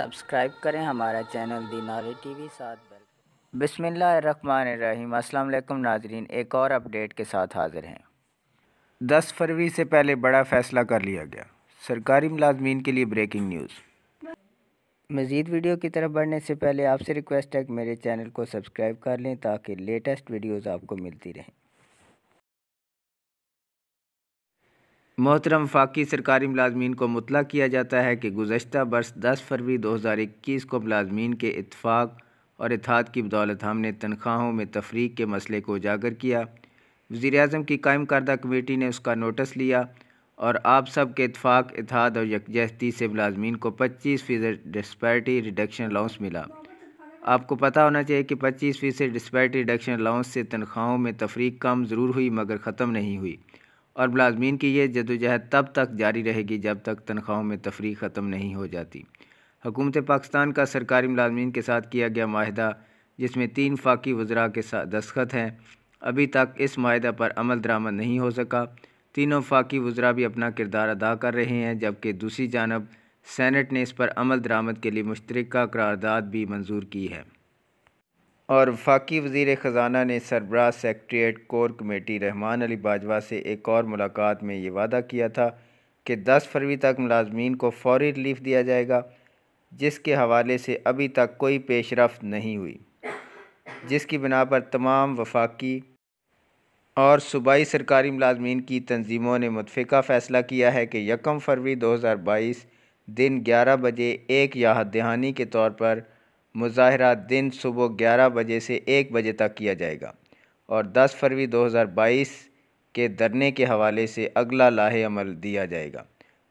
subscribe करें हमारा channel T V साथ बेल बिसमीम अल्लाम नाजरीन एक और अपडेट के साथ हाज़िर हैं दस फरवरी से पहले बड़ा फ़ैसला कर लिया गया सरकारी मुलाजमीन के लिए ब्रेकिंग न्यूज़ मज़ीद वीडियो की तरफ बढ़ने से पहले आपसे रिक्वेस्ट है कि मेरे चैनल को सब्सक्राइब कर लें ताकि लेटेस्ट वीडियोज़ आपको मिलती रहें मोहतरम फाकी सरकारी मुलाजमीन को मुतला किया जाता है कि गुजशत बरस दस फरवरी दो हज़ार इक्कीस को मुलाजमीन के इतफाक़ और इतिहाद की बदौलत हमने तनख्वाहों में तफरीक के मसले को उजागर किया वज़ी अजम की कायम करदा कमेटी ने उसका नोटिस लिया और आप सब के इतफाक़ इतिहाद और यकजहती से मुलाजमीन को पच्चीस फ़ीसद डिस्पैरिटी रिडक्शन अलाउंस मिला आपको पता होना चाहिए कि पच्चीस फ़ीसद डिस्पैरिटी रिडक्शन अलाउंस से तनख्वाहों में तफरीक कम ज़रूर हुई मगर ख़त्म नहीं हुई और मुलाजमीन की यह जदोजहद तब तक जारी रहेगी जब तक तनख्वाहों में तफरी ख़त्म नहीं हो जाती हुकूमत पाकिस्तान का सरकारी मुलाजमीन के साथ किया गया माहदा जिसमें तीन फाकी वज्रा के साथ दस्खत हैं अभी तक इस माहे पर अमल दरामद नहीं हो सका तीनों फाकी वज्रा भी अपना किरदार अदा कर रहे हैं जबकि दूसरी जानब सेनेट ने इस पर अमल दरामद के लिए मुश्तरक करारदाद भी मंजूर की है और वफाकी वजीर ख़जाना ने सरबराह secretariat core committee Rahman Ali Bajwa से एक और मुलाकात में ये वादा किया था कि दस फरवरी तक मुलाजमीन को फौरी रिलीफ दिया जाएगा जिसके हवाले से अभी तक कोई पेशरफ नहीं हुई जिसकी बिना पर तमाम वफाकी और सूबाई सरकारी मुलाजमीन की तनजीमों ने मुतफ़ा फ़ैसला किया है कि यकम फरवरी दो हज़ार बाईस दिन ग्यारह बजे एक याद दहानी के तौर पर मुजाहरा दिन सुबह ग्यारह बजे से एक बजे तक किया जाएगा और दस फरवरी 2022 के धरने के हवाले से अगला लाहे अमल दिया जाएगा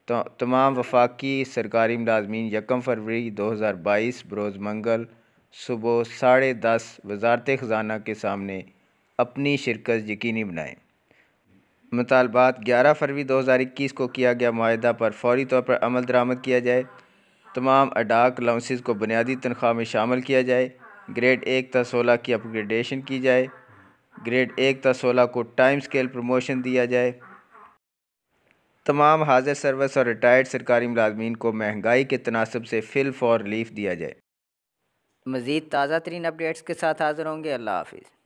तो तमाम वफाकी सरकारी मुलाजमी यकम फरवरी 2022 बरोज़ मंगल सुबह साढ़े दस वजारत ख़जाना के सामने अपनी शिरकत यकीनी बनाएँ मुतालबात ग्यारह फरवरी 2021 को किया गया माहा पर फौरी तौर पर अमल दरामद किया जाए तमाम अडाक अलाउंसेस को बुनियादी तनख्वाह में शामिल किया जाए ग्रेड एक त सोलह की अपग्रेडेशन की जाए ग्रेड एक त सोलह को टाइम स्केल प्रमोशन दिया जाए तमाम हाजिर सर्विस और रिटायर्ड सरकारी मुलाजमीन को महंगाई के तनासब से फिल फॉर रिलीफ दिया जाए मज़ीद ताज़ा तरीन अपडेट्स के साथ हाज़िर होंगे अल्लाह हाफिज़